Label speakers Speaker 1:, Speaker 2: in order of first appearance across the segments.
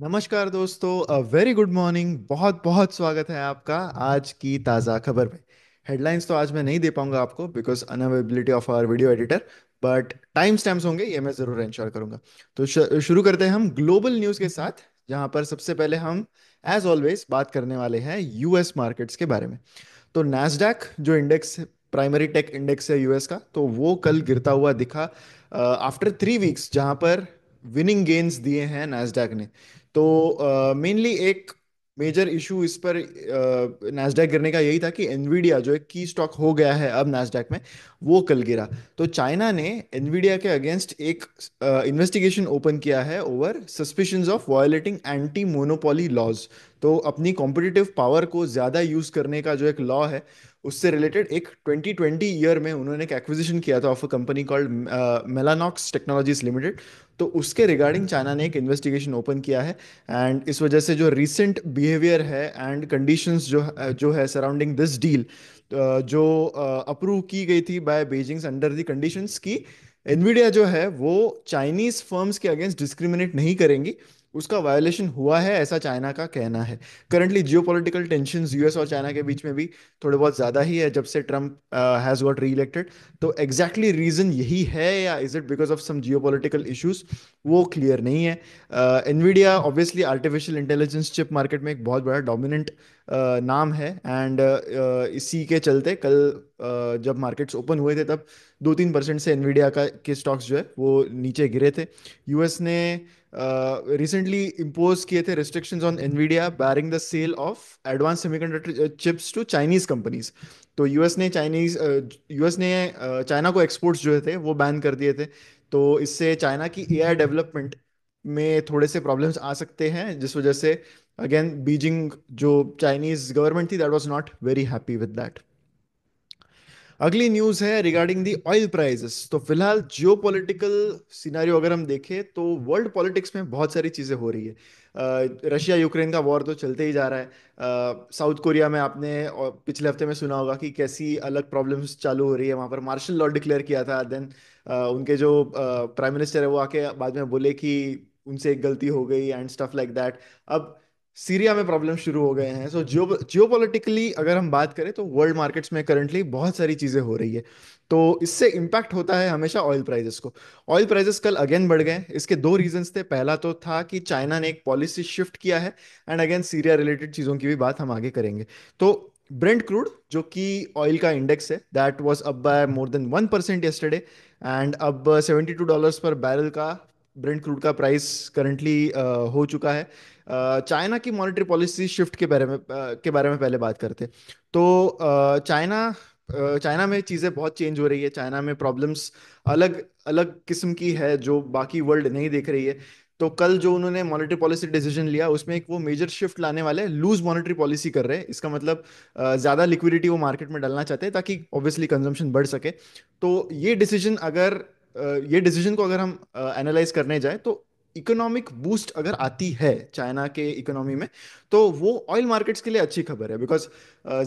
Speaker 1: नमस्कार दोस्तों a very good morning बहुत बहुत स्वागत है आपका आज की ताज़ा खबर में हेडलाइंस तो आज मैं नहीं दे पाऊंगा आपको because unavailability of our video editor but time stamps होंगे ये मैं ज़रूर इंश्योर करूंगा तो शुरू करते हैं हम ग्लोबल न्यूज़ के साथ जहां पर सबसे पहले हम एज ऑलवेज बात करने वाले हैं यूएस मार्केट्स के बारे में तो नैसडैक जो इंडेक्स प्राइमरी टेक इंडेक्स है यूएस का तो वो कल गिरता हुआ दिखा आफ्टर थ्री वीक्स जहां पर विनिंग गेन्स दिए हैं नैसडेक ने तो मेनली uh, एक मेजर इशू इस पर नैसडेक uh, गिरने का यही था कि एनवीडिया जो एक की स्टॉक हो गया है अब नैसडेक में वो कल गिरा तो चाइना ने एनवीडिया के अगेंस्ट एक इन्वेस्टिगेशन uh, ओपन किया है over suspicions of violating anti monopoly laws तो अपनी कॉम्पिटिटिव पावर को ज़्यादा यूज़ करने का जो एक लॉ है उससे रिलेटेड एक 2020 ईयर में उन्होंने एक एक्विजिशन किया था of a company called Mellanox Technologies Limited तो उसके रिगार्डिंग चाइना ने एक इन्वेस्टिगेशन ओपन किया है एंड इस वजह से जो रिसेंट बिहेवियर है एंड कंडीशंस जो जो है सराउंडिंग दिस डील जो अप्रूव की गई थी by Beijing's under the conditions की एनवीडिया जो है वो चाइनीज फर्म्स के अगेंस्ट डिस्क्रिमिनेट नहीं करेंगी उसका वायोलेशन हुआ है ऐसा चाइना का कहना है currently geopolitical tension US और चाइना के बीच में भी थोड़े बहुत ज़्यादा ही है जब से Trump has got re elected तो एग्जैक्टली exactly रीज़न यही है या is it because of some geopolitical issues वो क्लियर नहीं है Nvidia obviously artificial intelligence chip market में एक बहुत बड़ा डोमिनेंट uh, नाम है एंड uh, uh, इसी के चलते कल uh, जब मार्केट्स ओपन हुए थे तब दो तीन परसेंट से एनवीडिया का के स्टॉक्स जो है वो नीचे गिरे थे यूएस ने रिसेंटली uh, इम्पोज किए थे restrictions on Nvidia barring the sale of advance semiconductor chips to Chinese companies तो यूएस ने चाइनीज यूएस uh, ने चाइना uh, को एक्सपोर्ट्स जो थे वो बैन कर दिए थे तो इससे चाइना की एआई डेवलपमेंट में थोड़े से प्रॉब्लम्स आ सकते हैं जिस वजह से अगेन बीजिंग जो चाइनीज गवर्नमेंट थी that was not very happy with that अगली न्यूज है रिगार्डिंग दी ऑयल प्राइजेस तो फिलहाल जियो पोलिटिकल सिनारियो अगर हम देखें तो वर्ल्ड पॉलिटिक्स में बहुत सारी चीज़ें हो रही है रशिया यूक्रेन का वॉर तो चलते ही जा रहा है साउथ कोरिया में आपने पिछले हफ्ते में सुना होगा कि कैसी अलग प्रॉब्लम्स चालू हो रही है वहाँ पर मार्शल लॉ डिक्लेयर किया था देन उनके जो प्राइम मिनिस्टर है वो आके बाद में बोले कि उनसे एक गलती हो गई एंड स्टफ लाइक दैट अब सीरिया में प्रॉब्लम शुरू हो गए हैं सो जियो जियोपोलिटिकली अगर हम बात करें तो वर्ल्ड मार्केट्स में करंटली बहुत सारी चीज़ें हो रही है तो इससे इम्पैक्ट होता है हमेशा ऑयल प्राइजेस को ऑयल प्राइजेस कल अगेन बढ़ गए इसके दो रीजंस थे पहला तो था कि चाइना ने एक पॉलिसी शिफ्ट किया है एंड अगेन सीरिया रिलेटेड चीज़ों की भी बात हम आगे करेंगे तो ब्रेंड क्रूड जो कि ऑयल का इंडेक्स है that was up by more than one percent yesterday and अब seventy two dollars per barrel का ब्रेंड क्रूड का प्राइस करंटली uh, हो चुका है चाइना uh, की मॉनेटरी पॉलिसी शिफ्ट के बारे में uh, के बारे में पहले बात करते तो चाइना चाइना में चीज़ें बहुत चेंज हो रही है चाइना में प्रॉब्लम्स अलग अलग किस्म की है जो बाकी वर्ल्ड नहीं देख रही है तो कल जो उन्होंने मॉनेटरी पॉलिसी डिसीजन लिया उसमें एक वो मेजर शिफ्ट लाने वाले लूज मॉनेटरी पॉलिसी कर रहे हैं इसका मतलब ज़्यादा लिक्विडिटी वो मार्केट में डालना चाहते हैं ताकि ऑब्वियसली कंजम्पशन बढ़ सके तो ये डिसीजन अगर ये डिसीजन को अगर हम एनालाइज करने जाए तो इकोनॉमिक बूस्ट अगर आती है चाइना के इकोनॉमी में तो वो ऑयल मार्केट्स के लिए अच्छी खबर है बिकॉज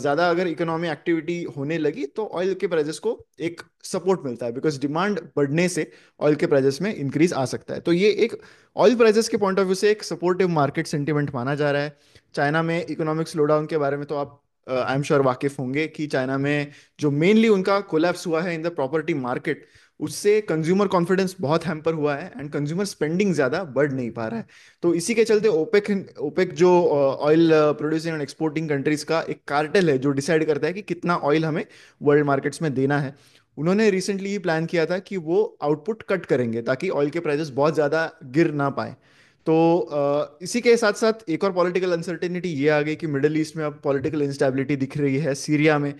Speaker 1: ज़्यादा अगर इकोनॉमी एक्टिविटी होने लगी तो ऑयल के प्राइजेस को एक सपोर्ट मिलता है बिकॉज डिमांड बढ़ने से ऑयल के प्राइजेस में इंक्रीज आ सकता है तो ये एक ऑयल प्राइजेस के पॉइंट ऑफ व्यू से एक सपोर्टिव मार्केट सेंटिमेंट माना जा रहा है चाइना में इकोनॉमिक डाउन के बारे में तो आप आई एम श्योर वाकिफ होंगे कि चाइना में जो मेनली उनका कोलैप्स हुआ है इन द प्रॉपर्टी मार्केट उससे कंज्यूमर कॉन्फिडेंस बहुत हैम्पर हुआ है एंड कंज्यूमर स्पेंडिंग ज़्यादा बढ़ नहीं पा रहा है तो इसी के चलते ओपेक ओपेक जो oil producing and exporting countries का एक कार्टेल है जो डिसाइड करता है कि कितना ऑयल हमें वर्ल्ड मार्केट्स में देना है उन्होंने रिसेंटली ये प्लान किया था कि वो आउटपुट कट करेंगे ताकि ऑयल के प्राइजेस बहुत ज़्यादा गिर ना पाए तो इसी के साथ साथ एक और पॉलिटिकल अनसर्टेनिटी ये आ गई कि मिडल ईस्ट में अब पॉलिटिकल इंस्टेबिलिटी दिख रही है सीरिया में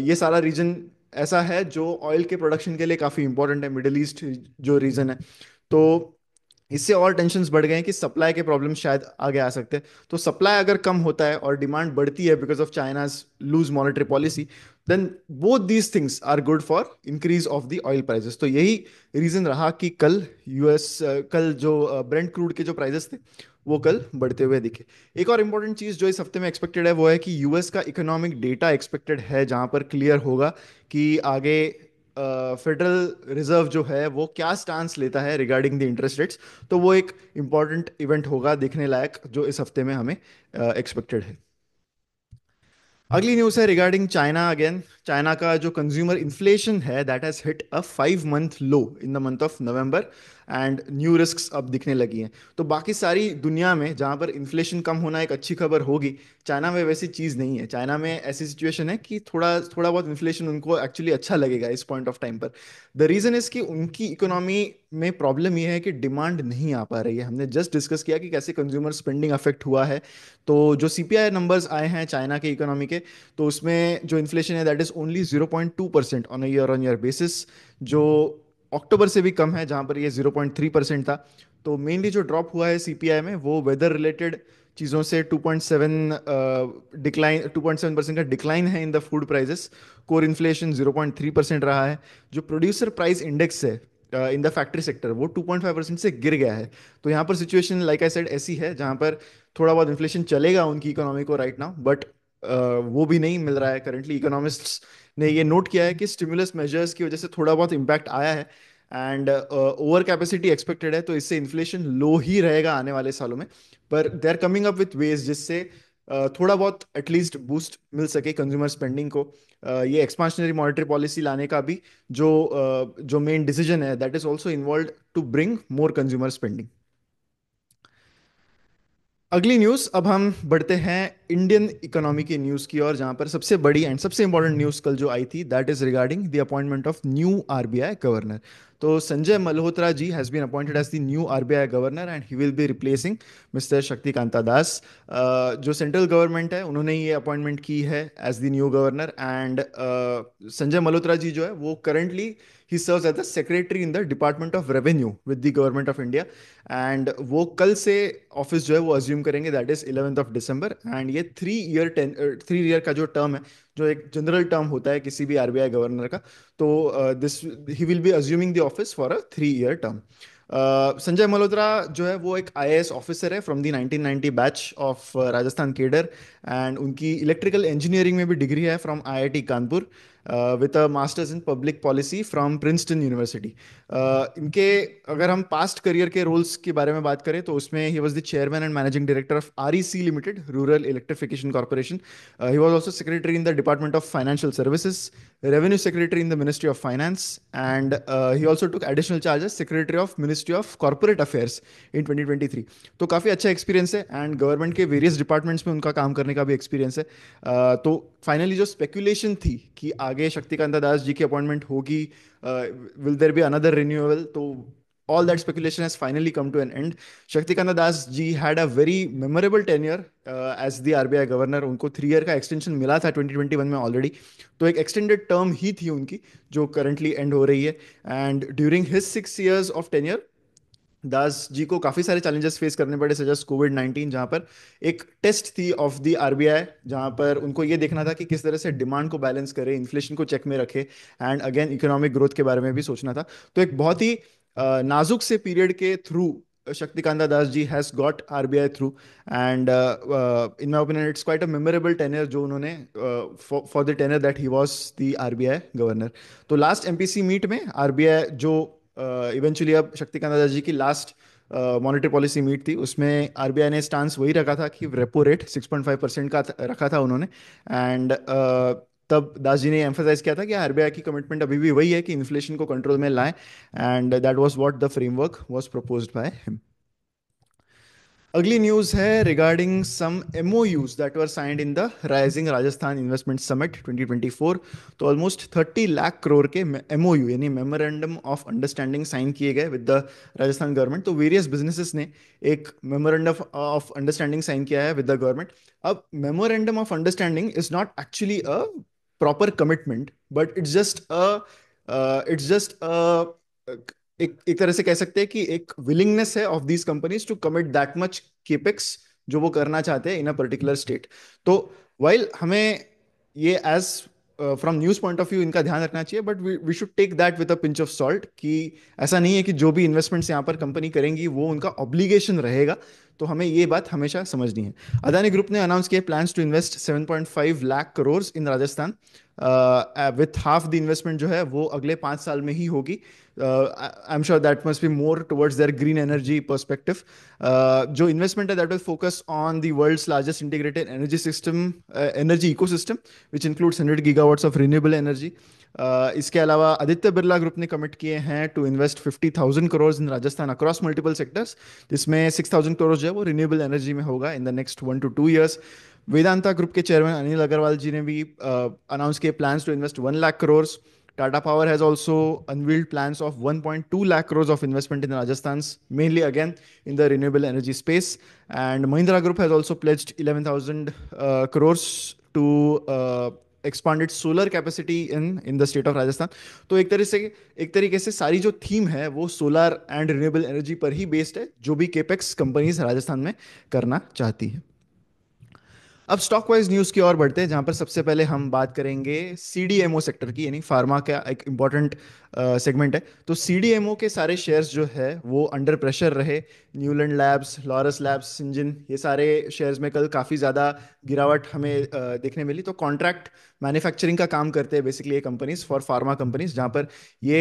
Speaker 1: ये सारा रीजन ऐसा है जो ऑयल के प्रोडक्शन के लिए काफ़ी इंपॉर्टेंट है मिडिल ईस्ट जो रीज़न है तो इससे और टेंशन बढ़ गए हैं कि सप्लाई के प्रॉब्लम शायद आगे आ सकते हैं तो सप्लाई अगर कम होता है और डिमांड बढ़ती है because of China's loose monetary policy then both these things are good for increase of the oil prices तो यही रीजन रहा कि कल यूएस कल जो ब्रेंड uh, क्रूड के जो प्राइजेस थे वो कल बढ़ते हुए दिखे एक और इंपॉर्टेंट चीज़ जो इस हफ्ते में एक्सपेक्टेड है वो है कि यूएस का इकोनॉमिक डेटा एक्सपेक्टेड है जहां पर क्लियर होगा कि आगे फेडरल रिजर्व जो है वो क्या स्टांस लेता है रिगार्डिंग द इंटरेस्ट रेट्स तो वो एक इंपॉर्टेंट इवेंट होगा देखने लायक जो इस हफ्ते में हमें एक्सपेक्टेड है अगली न्यूज़ है रिगार्डिंग चाइना अगेन चाइना का जो कंज्यूमर इन्फ्लेशन है that has hit a five month low in the month of November and new risk अब दिखने लगी हैं तो बाकी सारी दुनिया में जहाँ पर इन्फ्लेशन कम होना एक अच्छी खबर होगी चाइना में वैसी चीज़ नहीं है चाइना में ऐसी सिचुएशन है कि थोड़ा थोड़ा बहुत इन्फ्लेशन उनको एक्चुअली अच्छा लगेगा इस पॉइंट ऑफ टाइम पर द रीज़न इज़ कि उनकी इकोनॉमी में प्रॉब्लम यह है कि डिमांड नहीं आ पा रही है हमने जस्ट डिस्कस किया कि कैसे कंज्यूमर स्पेंडिंग अफेक्ट हुआ है तो जो सी नंबर्स आए हैं चाइना के इकोनॉमी के तो उसमें जो इन्फ्लेशन है that is only zero point two percent on year on year basis जो अक्टूबर से भी कम है जहां पर यह जीरो पॉइंट थ्री परसेंट था तो मेनली जो ड्रॉप हुआ है सीपीआई में वो वेदर रिलेटेड चीज़ों से 2.7 डिक्लाइन uh, 2.7 परसेंट का डिक्लाइन है in the food prices core inflation 0.3 percent रहा है जो प्रोड्यूसर प्राइस इंडेक्स है इन द फैक्ट्री सेक्टर वो 2.5 परसेंट से गिर गया है तो यहाँ पर सिचुएशन लाइक आई सेड ऐसी है जहां पर थोड़ा बहुत इन्फ्लेशन चलेगा उनकी इकोनॉमी को राइट नाउ बट वो भी नहीं मिल रहा है करेंटली इकोनॉमिस्ट ने ये नोट किया है कि स्टिमुलस मेजर्स की वजह से थोड़ा बहुत इम्पैक्ट आया है एंड ओवर कैपेसिटी एक्सपेक्टेड है तो इससे इन्फ्लेशन लो ही रहेगा आने वाले सालों में पर they are coming up with ways जिससे थोड़ा बहुत एटलीस्ट बूस्ट मिल सके कंज्यूमर स्पेंडिंग को ये एक्सपांशनरी मॉनिटरी पॉलिसी लाने का भी जो जो मेन डिसीजन है that is also involve to bring more consumer spending अगली न्यूज अब हम बढ़ते हैं इंडियन इकोनॉमी की न्यूज की ओर जहां पर सबसे बड़ी एंड सबसे इंपॉर्टेंट न्यूज कल जो आई थी that is regarding the appointment of new RBI governor तो Sanjay Malhotra ji has been appointed as the new RBI governor and he will be replacing mister Shaktikanta Das जो सेंट्रल गवर्नमेंट है उन्होंने ये अपॉइंटमेंट की है as the new governor and Sanjay Malhotra ji जो है वो currently uh, he serves as the secretary in the department of revenue with the government of India and वो कल से ऑफिस जो है वो अज्यूम करेंगे that is eleventh of December and ये थ्री ईयर थ्री ईयर का जो टर्म है जो एक जनरल टर्म होता है किसी भी आरबीआई गवर्नर का तो this he will be assuming the office for a three year term Sanjay Malhotra जो है वो एक आईएएस ऑफिसर है from the 1990 batch of Rajasthan cadre and उनकी इलेक्ट्रिकल इंजीनियरिंग में भी डिग्री है from IIT Kanpur with a masters in public policy from Princeton University इनके अगर हम पास्ट करियर के रोल्स के बारे में बात करें तो उसमें he was the chairman and managing director of R E C limited rural electrification corporation he was also secretary in the department of financial services revenue secretary in the ministry of finance and he also took additional charges secretary of ministry of corporate affairs in twenty twenty three तो काफ़ी अच्छा experience है and government के various departments में उनका काम करने का भी एक्सपीरियंस है uh, तो फाइनली जो स्पेकुलेशन थी कि आगे शक्तिकांता दास जी की अपॉइंटमेंट होगी will there be another renewable तो all that speculation has finally come to an end. Shaktikanta Das ji had a very memorable tenure uh, as the RBI governor उनको three year का extension मिला था 2021 में already तो एक extended term ही थी उनकी जो करंटली एंड हो रही है and during his six years of tenure Das ji को काफ़ी सारे चैलेंजेस फेस करने पड़े सजस्ट कोविड नाइनटीन जहां पर एक टेस्ट थी ऑफ दी आरबीआई जहां पर उनको ये देखना था कि किस तरह से डिमांड को बैलेंस करे इन्फ्लेशन को चेक में रखे एंड अगेन इकोनॉमिक ग्रोथ के बारे में भी सोचना था तो एक बहुत ही नाजुक से पीरियड के through Shaktikanta Das ji has got R B I through and in my opinion it's quite a memorable जो उन्होंने for the tenure that he was he R governor RBI governor. तो पी सी मीट में आई जो इवेंचुअली अब शक्तिकांत दादा जी की लास्ट मॉनिटरी पॉलिसी मीट थी उसमें आरबीआई ने स्टांस वही रखा था कि रेपो रेट 6.5 परसेंट का रखा था उन्होंने एंड तब दास जी ने एम्फोसाइज किया था कि आरबीआई की कमिटमेंट अभी भी वही है कि इन्फ्लेशन को कंट्रोल में लाएं and that was what the framework was proposed by him अगली न्यूज है regarding some MoUs that were signed in the Rising Rajasthan Investment Summit 2024 तो ऑलमोस्ट 30 लाख करोड़ के यू यानी मेमोरेंडम ऑफ अंडरस्टैंडिंग साइन किए गए विद द राजस्थान गवर्नमेंट तो various businesses ने एक मेमोरेंडम ऑफ अंडरस्टैंडिंग साइन किया है विद द गवर्नमेंट अब memorandum of understanding is not actually a proper commitment but it's just a it's just a एक एक तरह से कह सकते हैं कि एक विलिंगनेस है of these companies to commit that much capex जो वो करना चाहते हैं इन अ पर्टिकुलर स्टेट तो वाइल हमें ये as from news point of view इनका ध्यान रखना चाहिए but we should take that with a pinch of salt कि ऐसा नहीं है कि जो भी इन्वेस्टमेंट्स यहाँ पर कंपनी करेंगी वो उनका ऑब्लिगेशन रहेगा तो हमें ये बात हमेशा समझनी है अदानी ग्रुप ने अनाउंस किया plans to invest 7.5 lakh crore in Rajasthan with half the investment जो है वो अगले पांच साल में ही होगी I am sure that must be more towards their green energy perspective जो इन्वेस्टमेंट है that will focus on the world's largest integrated energy system energy ecosystem which includes 100 gigawatts of renewable energy इसके अलावा Aditya Birla group ने commit किए हैं to invest fifty thousand crore in Rajasthan across multiple sectors जिसमें six thousand crore जो है वो रिन्यूएबल एनर्जी में होगा in the next one two two years Vedanta group के चेयरमैन अनिल अग्रवाल जी ने भी अनाउंस किए plans to invest one lakh crore power has also unveiled plan of one point two lakh crores of investment in Rajasthan mainly again in the renewable energy space and Mahindra group has also pledge eleven thousand crores to expanded solar capacity in in the state of Rajasthan तो एक तरह से एक तरीके से सारी जो theme है वो सोलर एंड रिन्यूएबल एनर्जी पर ही बेस्ड है जो भी केपेक्स कंपनीज राजस्थान में करना चाहती है अब स्टॉक वाइज न्यूज की ओर बढ़ते हैं जहां पर सबसे पहले हम बात करेंगे सीडीएमओ सेक्टर की यानी फार्मा का एक इंपॉर्टेंट सेगमेंट है तो सीडीएमओ के सारे शेयर्स जो है वो अंडर प्रेशर रहे न्यूलैंड लैब्स लॉरस लैब्स सिंजिन ये सारे शेयर्स में कल काफ़ी ज़्यादा गिरावट हमें uh, देखने मिली तो कॉन्ट्रैक्ट मैन्युफैक्चरिंग का काम करते हैं बेसिकली ये कंपनीज फॉर फार्मा कंपनीज जहाँ पर ये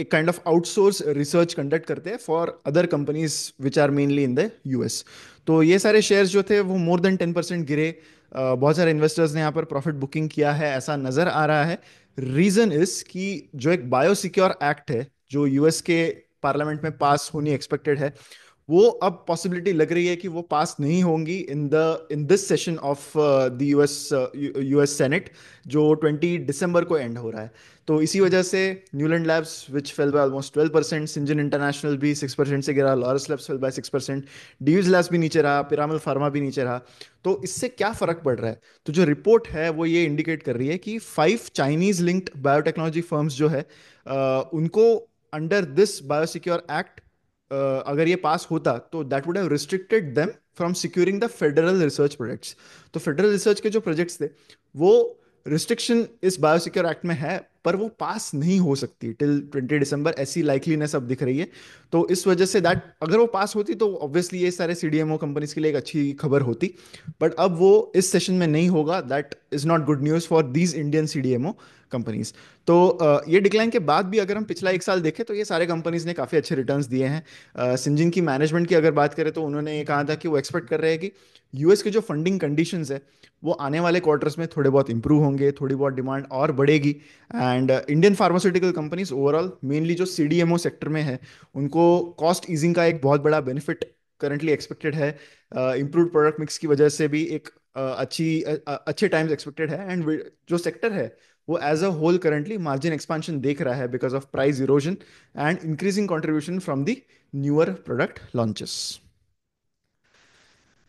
Speaker 1: एक kind of outsource research conduct करते हैं for other companies which are mainly in the US तो ये सारे शेयर्स जो थे वो मोर देन टेन परसेंट गिरे uh, बहुत सारे इन्वेस्टर्स ने यहाँ पर प्रॉफिट बुकिंग किया है ऐसा नज़र आ रहा है रीज़न इज कि जो एक बायोसिक्योर एक्ट है जो यूएस के पार्लियामेंट में पास होनी एक्सपेक्टेड है वो अब पॉसिबिलिटी लग रही है कि वो पास नहीं होंगी in the in this session of the US US senate जो 20 दिसंबर को एंड हो रहा है तो इसी वजह से Neuland labs which fell by almost 12 percent Syngene international भी 6 परसेंट से गिरा Laurus labs fell by 6 percent डीज लैब्स भी नीचे रहा पिरामल फार्मा भी नीचे रहा तो इससे क्या फर्क पड़ रहा है तो जो रिपोर्ट है वो ये इंडिकेट कर रही है कि five Chinese linked biotechnology firms जो है uh, उनको अंडर दिस बायोसिक्योर एक्ट अगर ये पास होता तो that would have restricted them from securing the federal research projects तो फेडरल रिसर्च के जो प्रोजेक्ट्स थे वो रिस्ट्रिक्शन इस बायोसिक्योर एक्ट में है पर वो पास नहीं हो सकती टिल ट्वेंटी दिसंबर ऐसी लाइकलीनेस अब दिख रही है तो इस वजह से दैट अगर वो पास होती तो ऑब्वियसली ये सारे सी डी कंपनीज के लिए एक अच्छी खबर होती बट अब वो इस सेशन में नहीं होगा that is not good news for these Indian C D companies तो ये डिक्लाइन के बाद भी अगर हम पिछला एक साल देखें तो ये सारे कंपनीज ने काफ़ी अच्छे रिटर्न्स दिए हैं सिंजिन की मैनेजमेंट की अगर बात करें तो उन्होंने ये कहा था कि वो एक्सपेक्ट कर रहे हैं कि यूएस के जो फंडिंग कंडीशन है वो आने वाले क्वार्टर्स में थोड़े बहुत इंप्रूव होंगे थोड़ी बहुत डिमांड और बढ़ेगी and Indian pharmaceutical companies overall mainly जो सी सेक्टर में है उनको कॉस्ट ईजिंग का एक बहुत बड़ा बेनिफिट करंटली एक्सपेक्टेड है इम्प्रूव प्रोडक्ट मिक्स की वजह से भी एक अच्छी अच्छे टाइम्स एक्सपेक्टेड है एंड जो सेक्टर है वो as a whole currently margin expansion देख रहा है because of price erosion and increasing contribution from the newer product launches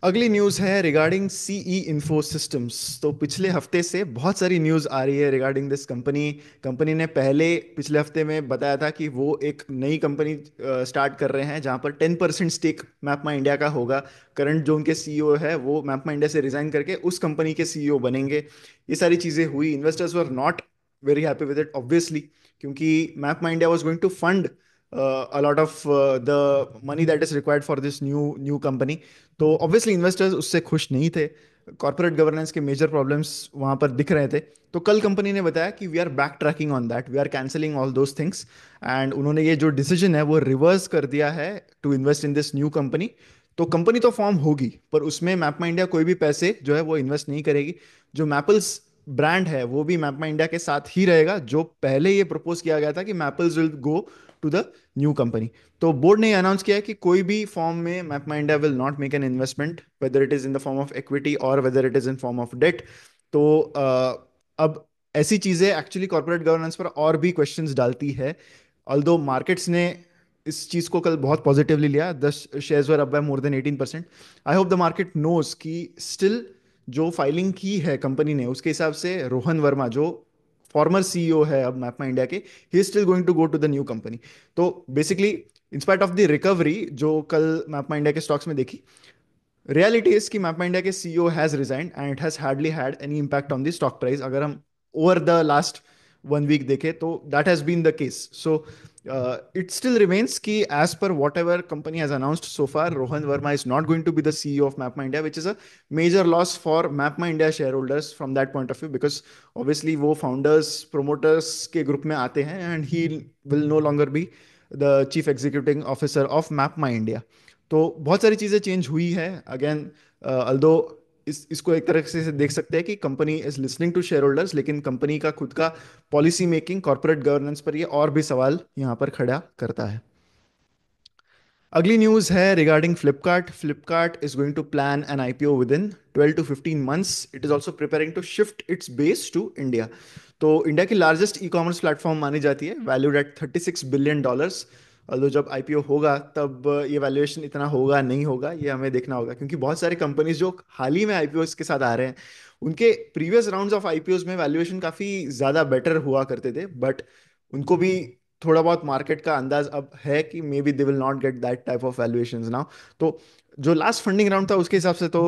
Speaker 1: अगली न्यूज है रिगार्डिंग सीई इन्फो सिस्टम्स तो पिछले हफ्ते से बहुत सारी न्यूज आ रही है रिगार्डिंग दिस कंपनी कंपनी ने पहले पिछले हफ्ते में बताया था कि वो एक नई कंपनी स्टार्ट कर रहे हैं जहां पर ten percent stake map my India का होगा करंट जो उनके सीईओ e है वो मैप माई इंडिया से रिजाइन करके उस कंपनी के सीईओ e बनेंगे ये सारी चीजें हुई investors were not very happy with it obviously क्योंकि map my India was going to fund Uh, a lot of uh, the money that is required for this new new company तो obviously investors उससे खुश नहीं थे corporate governance के major problems वहाँ पर दिख रहे थे तो कल कंपनी ने बताया कि we are backtracking on that we are cancelling all those things and उन्होंने ये जो डिसीजन है वो रिवर्स कर दिया है to invest in this new company तो कंपनी तो फॉर्म होगी पर उसमें मैपमा इंडिया कोई भी पैसे जो है वो इन्वेस्ट नहीं करेगी जो मैपल्स ब्रांड है वो भी मैपमा इंडिया के साथ ही रहेगा जो पहले ये प्रपोज किया गया था कि Mappls will go to the new company तो बोर्ड ने अनाउंस किया है कि कोई भी फॉर्म में map my India will not make an investment whether it is in the form of equity और whether it is in form of debt तो uh, अब ऐसी चीजें एक्चुअली कॉर्पोरेट गवर्नेंस पर और भी क्वेश्चन डालती है ऑल्दो मार्केट्स ने इस चीज को कल बहुत पॉजिटिवली लिया दस shares were up by more than eighteen percent I hope the market knows की स्टिल जो फाइलिंग की है कंपनी ने उसके हिसाब से रोहन वर्मा जो फॉर्मर सीईओ e है अब मैपमा इंडिया के he is still going to go to the new company तो basically in spite of the recovery जो कल मैपमा इंडिया के स्टॉक्स में देखी रियलिटी इज कि मैपमा इंडिया के CEO has resign and it has hardly had any impact on the stock price अगर हम over the last one week देखे तो that has been the case so it still remains कि as per whatever company has announced so far Rohan Verma is not going to be the CEO of map my India which is a major loss for map my India shareholders from that point of view because obviously वो founders promoters के group में आते हैं and he will no longer be the chief executive officer of map my India तो बहुत सारी चीज़ें change हुई है अगेन अल्दो इस इसको एक तरह से देख सकते हैं कि company is listening to shareholders लेकिन कंपनी का खुद का पॉलिसी मेकिंग कॉर्पोरेट गवर्नेंस पर ये और भी सवाल यहाँ पर खड़ा करता है अगली न्यूज है regarding Flipkart Flipkart is going to plan an IPO within twelve to fifteen months it is also preparing to shift its base to India तो इंडिया की लार्जेस्ट ई कॉमर्स प्लेटफॉर्म मानी जाती है valued at thirty six billion dollars अलो जब IPO होगा तब ये वैल्यूएशन इतना होगा नहीं होगा ये हमें देखना होगा क्योंकि बहुत सारे कंपनीज जो हाल ही में आईपीओ के साथ आ रहे हैं उनके प्रीवियस राउंड ऑफ आईपीओ में वैल्यूएशन काफ़ी ज़्यादा बेटर हुआ करते थे बट उनको भी थोड़ा बहुत मार्केट का अंदाज अब है कि maybe they will not get that type of valuation now तो जो लास्ट फंडिंग राउंड था उसके हिसाब से तो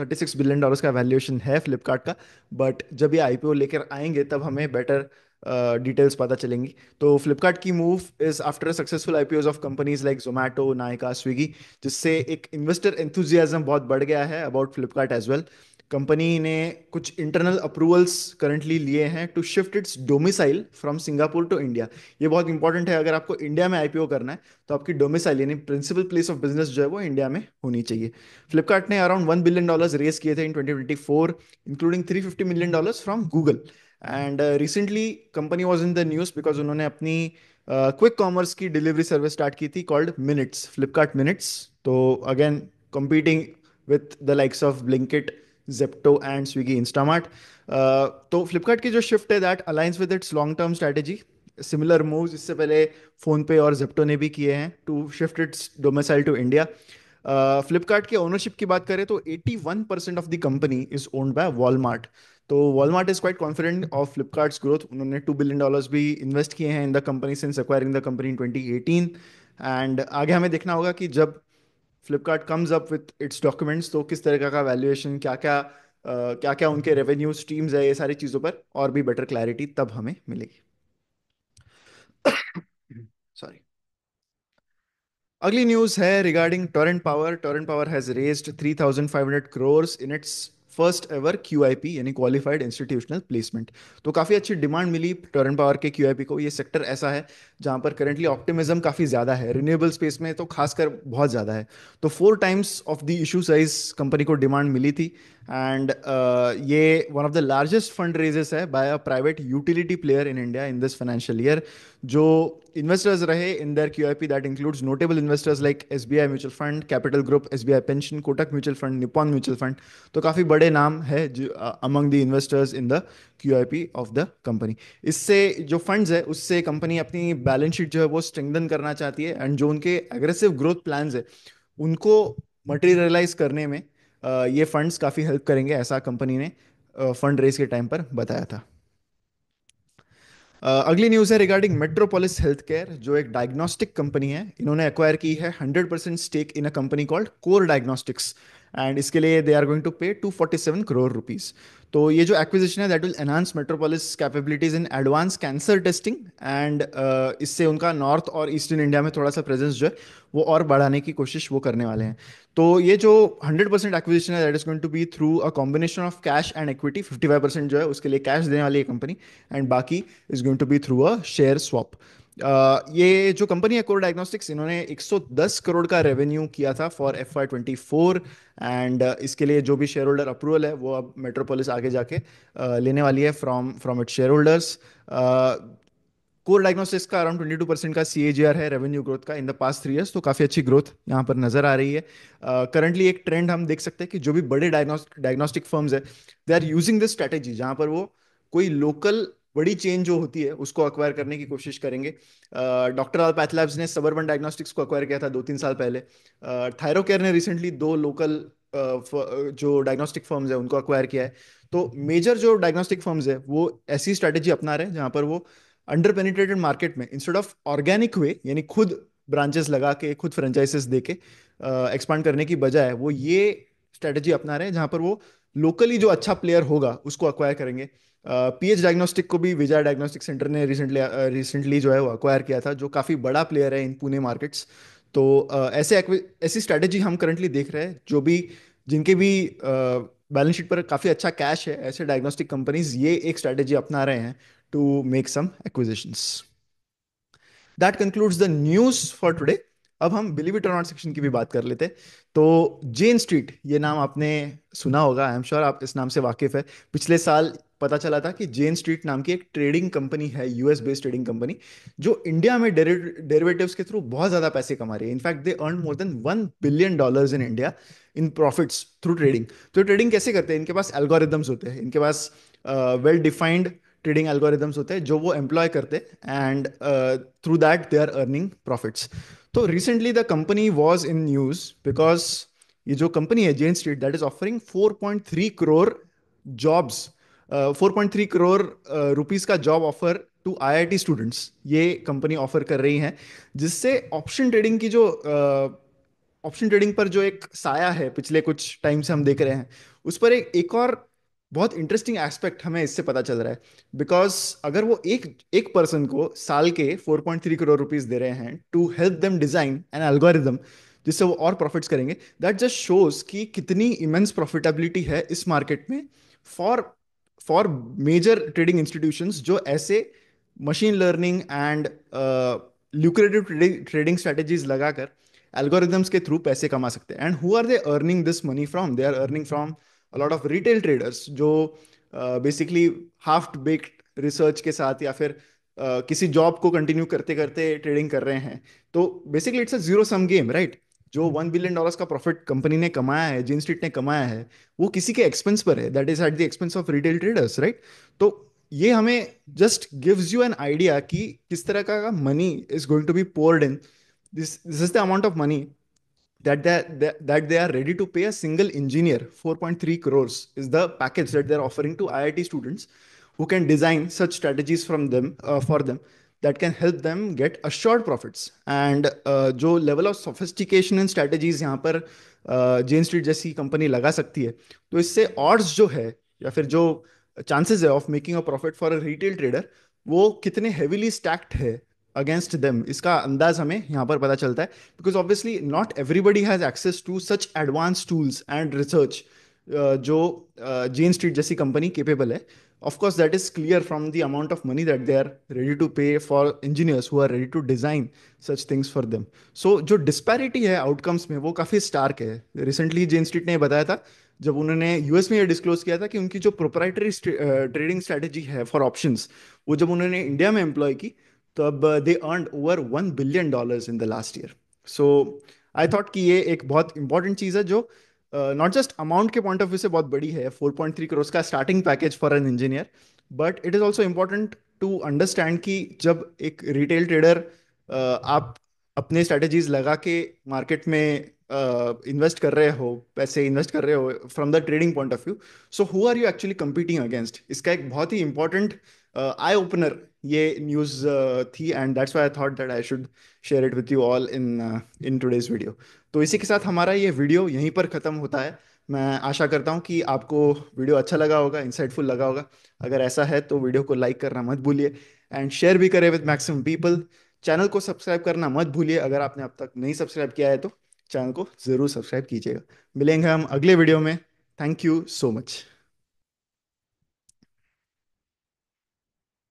Speaker 1: 36 बिलियन डॉलर्स का वैल्यूएशन है फ्लिपकार्ट का बट जब ये आईपीओ लेकर आएंगे तब हमें बेटर डिटेल्स पता चलेंगी तो फ्लिपकार्ट की move is after successful IPOs of companies like Zomato Nykaa Swiggy जिससे एक इन्वेस्टर एंथुजियाजम बहुत बढ़ गया है about Flipkart as well company ने कुछ इंटरनल अप्रूवल्स करंटली लिए हैं to shift its domicile from Singapore to India ये बहुत इंपॉर्टेंट है अगर आपको इंडिया में आईपीओ करना है तो आपकी डोमिसाइल यानी प्रिंसिपल प्लेस ऑफ बिजनेस जो है वो इंडिया में होनी चाहिए फ्लिपकार्ट ने around one billion dollars raise किए थे in twenty twenty four including three fifty million dollars from Google and recently company was in the news because उन्होंने अपनी क्विक uh, कॉमर्स की डिलीवरी सर्विस स्टार्ट की थी कॉल्ड मिनट्स फ्लिपकार्ट मिनट्स तो again competing with the likes of Blinkit Zepto and Swiggy Instamart तो फ्लिपकार्ट की जो shift है that aligns with its long term strategy similar move इससे पहले फ़ोनपे और जेप्टो ने भी किए हैं to shift its domicile to India Flipkart के ओनरशिप की बात करें तो 81 percent of the company is owned by Walmart तो Walmart is quite confident of Flipkart growth उन्होंने टू बिलियन डॉलर्स भी इन्वेस्ट किए हैं in the company since acquiring the company in eighteen and आगे हमें देखना होगा कि जब Flipkart comes up with it's documents तो किस तरह का वैल्यूएशन क्या क्या Uh, क्या क्या उनके रेवेन्यू स्ट्रीम्स है ये सारी चीज़ों पर और भी बेटर क्लैरिटी तब हमें मिलेगी सॉरी अगली न्यूज़ है regarding Torrent power Torrent power has raised 3,500 crore in its first ever Q यानी क्वालिफाइड इंस्टीट्यूशनल प्लेसमेंट तो काफ़ी अच्छी डिमांड मिली टर्न पावर के क्यू को ये सेक्टर ऐसा है जहाँ पर करेंटली ऑप्टिमिज्म काफ़ी ज़्यादा है रिन्यूएबल स्पेस में तो खासकर बहुत ज़्यादा है तो four times of the issue size company को डिमांड मिली थी एंड uh, ये one of the largest fund raises है by a private utility player in India in this financial year जो इन्वेस्टर्स रहे in the Q I P that includes notable investors like S B I mutual fund capital group S B I pension Kotak mutual fund Nippon mutual fund तो काफ़ी बड़े नाम है among the investors in the Q I P of the company इससे जो funds है उससे company अपनी बैलेंस शीट जो है वो स्ट्रेंथन करना चाहती है एंड जो उनके एग्रेसिव ग्रोथ प्लान है उनको मटेरियलाइज करने में ये फंड्स काफ़ी हेल्प करेंगे ऐसा कंपनी ने फंड रेस के टाइम पर बताया था अगली न्यूज़ है रिगार्डिंग मेट्रोपोलिस हेल्थ केयर जो एक डायग्नोस्टिक कंपनी है इन्होंने एक्वायर की है hundred percent stake in a company called core diagnostics and इसके लिए they are going to pay two forty seven crore rupees तो ये जो एक्विजिशन है that will enhance Metropolis capabilities in advance cancer testing and इससे उनका नॉर्थ और ईस्टर्न इंडिया में थोड़ा सा प्रेजेंस जो है वो और बढ़ाने की कोशिश वो करने वाले हैं तो ये जो हंड्रेड परसेंट एक्विजिशन है that is going to be through a combination of cash and equity fifty five percent जो है उसके लिए कैश देने वाली कंपनी एंड बाकी is going to be through a share swap ये जो कंपनी है कोर डायग्नोस्टिक्स इन्होंने 110 करोड़ का रेवेन्यू किया था for F I twenty four and इसके लिए जो भी शेयर होल्डर अप्रूवल है वो अब मेट्रोपोलिस आगे जाके uh, लेने वाली है from from it shareholders core diagnostics का अराउंड ट्वेंटी टू परसेंट का सी है रेवेन्यू ग्रोथ का in the past three years तो काफ़ी अच्छी ग्रोथ यहाँ पर नजर आ रही है करंटली uh, एक ट्रेंड हम देख सकते हैं कि जो भी बड़े डायग्नोस्टिक फर्म्स है they are using this strategy जहाँ पर वो कोई लोकल बड़ी चेंज जो होती है उसको अक्वायर करने की कोशिश करेंगे डॉक्टर आल पैथलैब्स ने सबर्बन डायग्नोस्टिक्स को अक्वायर किया था दो तीन साल पहले थायरोकेयर ने रिसेंटली दो लोकल जो डायग्नोस्टिक फर्म्स है उनको अक्वायर किया है तो मेजर जो डायग्नोस्टिक फर्म्स है वो ऐसी स्ट्रैटेजी अपना रहे हैं जहां पर वो अंडर पेनिट्रेटेड मार्केट में इंस्टेड ऑफ ऑर्गेनिक वे यानी खुद ब्रांचेस लगा के खुद फ्रेंचाइजेस दे के एक्सपांड करने की बजाय वो ये स्ट्रैटेजी अपना रहे हैं जहां पर वो लोकली जो अच्छा प्लेयर होगा उसको अक्वायर करेंगे पीएच uh, डायग्नोस्टिक को भी विजय डायग्नोस्टिक सेंटर ने रिसेंटली रिसेंटली जो है वो अक्वायर किया था जो काफ़ी बड़ा प्लेयर है इन पुणे मार्केट्स तो uh, ऐसे ऐसी स्ट्रैटेजी हम करंटली देख रहे हैं जो भी जिनके भी बैलेंस शीट पर काफ़ी अच्छा कैश है ऐसे डायग्नोस्टिक कंपनीज ये एक स्ट्रैटेजी अपना रहे हैं to make some acquisitions that concludes the news for today अब हम बिलीव इट और सेक्शन की भी बात कर लेते तो जेन स्ट्रीट ये नाम आपने सुना होगा आई एम श्योर आप इस नाम से वाकिफ है पिछले साल पता चला था कि जेन स्ट्रीट नाम की एक ट्रेडिंग कंपनी है यूएस बेस्ड ट्रेडिंग कंपनी जो इंडिया में डेरिवेटिव के थ्रू बहुत ज्यादा पैसे कमा रही है in fact they earn more than one billion dollar in India in profits through trading तो ट्रेडिंग कैसे करते हैं इनके पास एल्गोरिदम्स होते हैं इनके पास वेल डिफाइंड ट्रेडिंग एल्गोरिदम्स होते हैं जो वो एम्प्लॉय करते हैं and through that they are earning profits तो recently the company was in news because ये जो कंपनी है Jane Street that is offering four point three crore jobs 4.3 crore rupees का job offer to IIT students ये कंपनी offer कर रही है जिससे ऑप्शन ट्रेडिंग की जो ऑप्शन ट्रेडिंग पर जो एक साया है पिछले कुछ टाइम से हम देख रहे हैं उस पर एक एक और बहुत इंटरेस्टिंग एस्पेक्ट हमें इससे पता चल रहा है बिकॉज अगर वो एक एक पर्सन को साल के 4.3 करोड़ रुपीस दे रहे हैं to help them design an algorithm जिससे वो और प्रॉफिट्स करेंगे दैट जस्ट शोज कि कितनी इमेंस प्रॉफिटेबिलिटी है इस मार्केट में for for major trading institution जो ऐसे machine learning and lucrative trading strategies लगाकर एल्गोरिदम्स के थ्रू पैसे कमा सकते हैं and who are they earning this money from they are earning from a lot of retail traders जो बेसिकली हाफ बेक्ड रिसर्च के साथ या फिर uh, किसी जॉब को कंटिन्यू करते करते ट्रेडिंग कर रहे हैं तो basically it's a zero sum game right जो वन बिलियन डॉलर्स का प्रॉफिट कंपनी ने कमाया है जेन स्ट्रीट ने कमाया है वो किसी के एक्सपेंस पर है that is at the expense of retail traders right तो ये हमें just gives you an idea कि किस तरह का money is going to be poured in this this is the amount of money that they, that, that they are ready to pay a single engineer 4.3 crores is the package that they're offering to IIT students who can design such strategies from them uh, for them that can help them get assured profits and uh, जो level of sophistication and strategies यहाँ पर Jane uh, Street जैसी company लगा सकती है तो इससे odds जो है या फिर जो चांसेज है of making a profit for a retail trader वो कितने हेविली स्टैक्ट है अगेंस्ट देम इसका अंदाज हमें यहाँ पर पता चलता है because obviously not everybody has access to such advance tools and research जो जेन uh, स्ट्रीट जैसी कंपनी केपेबल है of course that is clear from the amount of money that they are ready to pay for engineers who are ready to design such things for them so jo disparity hai outcomes mein wo kafi stark hai recently Jane Street ने बताया था जब उन्होंने US में ये disclose किया था कि उनकी जो प्रोपराइटरी ट्रेडिंग स्ट्रेटेजी है फॉर ऑप्शंस वो जब उन्होंने इंडिया में एम्प्लॉय की तब they earn over one billion dollars in the last year so I thought कि ये एक बहुत इंपॉर्टेंट चीज़ है जो uh, नॉट जस्ट अमाउंट के पॉइंट ऑफ व्यू से बहुत बड़ी है 4.3 पॉइंट करोड़ का starting package for an engineer but it is also important to understand कि जब एक रिटेल ट्रेडर uh, आप अपने स्ट्रेटेजीज लगा के मार्केट में इन्वेस्ट uh, कर रहे हो पैसे इन्वेस्ट कर रहे हो from the trading point of view so who are you actually competing against इसका एक बहुत ही इंपॉर्टेंट आई ओपनर ये न्यूज uh, थी and that's why I thought that I should share it with you all in in today's video तो इसी के साथ हमारा ये वीडियो यहीं पर ख़त्म होता है मैं आशा करता हूँ कि आपको वीडियो अच्छा लगा होगा इंसाइटफुल लगा होगा अगर ऐसा है तो वीडियो को लाइक करना मत भूलिए एंड शेयर भी करें विद मैक्सिमम पीपल चैनल को सब्सक्राइब करना मत भूलिए अगर आपने अब तक नहीं सब्सक्राइब किया है तो चैनल को ज़रूर सब्सक्राइब कीजिएगा मिलेंगे हम अगले वीडियो में थैंक यू सो मच